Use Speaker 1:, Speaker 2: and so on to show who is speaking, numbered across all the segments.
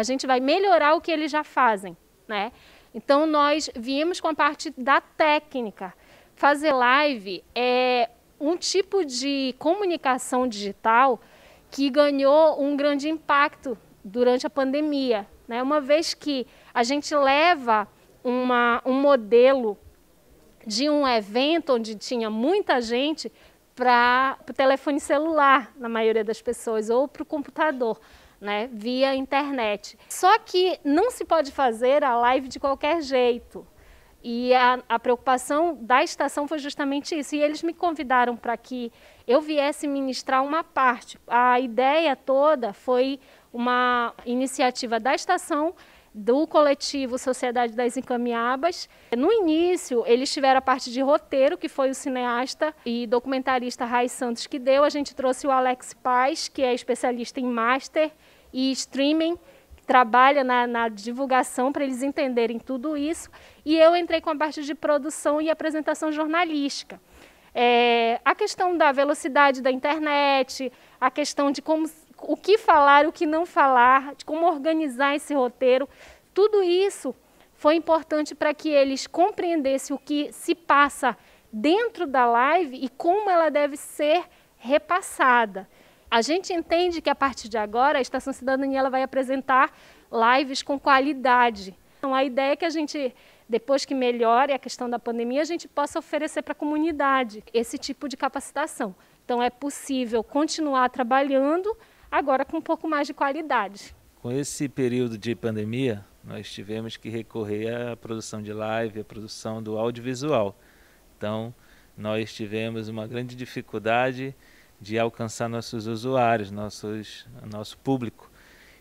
Speaker 1: A gente vai melhorar o que eles já fazem, né? Então nós viemos com a parte da técnica. Fazer live é um tipo de comunicação digital que ganhou um grande impacto durante a pandemia, né? Uma vez que a gente leva uma, um modelo de um evento onde tinha muita gente para o telefone celular, na maioria das pessoas, ou para o computador, né, via internet. Só que não se pode fazer a live de qualquer jeito. E a, a preocupação da estação foi justamente isso. E eles me convidaram para que eu viesse ministrar uma parte. A ideia toda foi uma iniciativa da estação do coletivo Sociedade das Encaminhabas. No início, eles tiveram a parte de roteiro, que foi o cineasta e documentarista Raiz Santos que deu. A gente trouxe o Alex Paz, que é especialista em master e streaming, trabalha na, na divulgação para eles entenderem tudo isso. E eu entrei com a parte de produção e apresentação jornalística. É, a questão da velocidade da internet, a questão de como o que falar, o que não falar, de como organizar esse roteiro, tudo isso foi importante para que eles compreendessem o que se passa dentro da live e como ela deve ser repassada. A gente entende que a partir de agora a Estação Cidadania ela vai apresentar lives com qualidade. Então a ideia é que a gente depois que melhore a questão da pandemia, a gente possa oferecer para a comunidade esse tipo de capacitação. Então é possível continuar trabalhando agora com um pouco mais de qualidade.
Speaker 2: Com esse período de pandemia, nós tivemos que recorrer à produção de live, à produção do audiovisual. Então, nós tivemos uma grande dificuldade de alcançar nossos usuários, nossos, nosso público.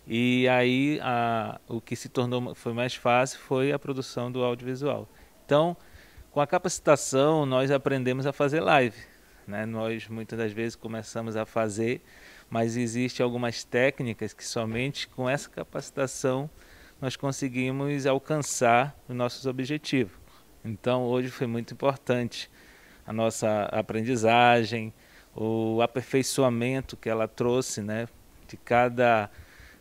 Speaker 2: E aí a, o que se tornou foi mais fácil foi a produção do audiovisual. Então, com a capacitação, nós aprendemos a fazer live. Né? Nós muitas das vezes começamos a fazer mas existem algumas técnicas que somente com essa capacitação nós conseguimos alcançar os nossos objetivos. Então, hoje foi muito importante a nossa aprendizagem, o aperfeiçoamento que ela trouxe, né, de cada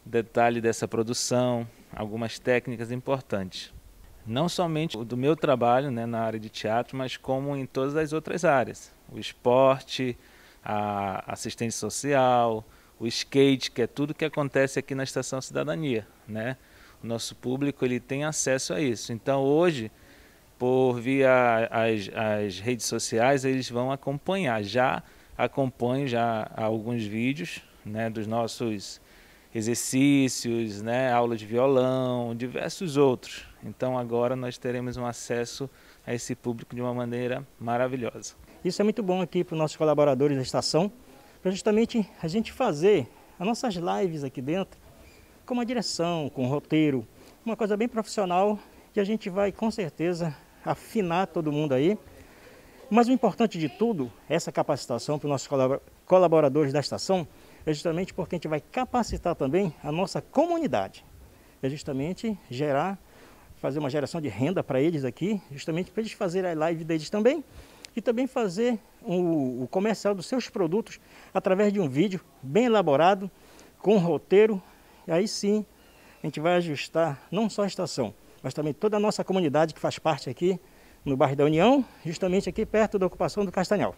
Speaker 2: detalhe dessa produção, algumas técnicas importantes. Não somente do meu trabalho né, na área de teatro, mas como em todas as outras áreas. O esporte, a assistência social, o skate, que é tudo que acontece aqui na Estação Cidadania, né? O nosso público ele tem acesso a isso. Então hoje, por via as, as redes sociais, eles vão acompanhar. Já acompanho já alguns vídeos, né, dos nossos exercícios, né, aula de violão, diversos outros. Então agora nós teremos um acesso a esse público de uma maneira maravilhosa.
Speaker 3: Isso é muito bom aqui para os nossos colaboradores da estação, para justamente a gente fazer as nossas lives aqui dentro, com uma direção, com um roteiro, uma coisa bem profissional, que a gente vai com certeza afinar todo mundo aí. Mas o importante de tudo, essa capacitação para os nossos colaboradores da estação, é justamente porque a gente vai capacitar também a nossa comunidade. É justamente gerar, fazer uma geração de renda para eles aqui, justamente para eles fazerem a live deles também e também fazer o, o comercial dos seus produtos através de um vídeo bem elaborado, com um roteiro, e aí sim a gente vai ajustar não só a estação, mas também toda a nossa comunidade que faz parte aqui no bairro da União, justamente aqui perto da ocupação do Castanhal.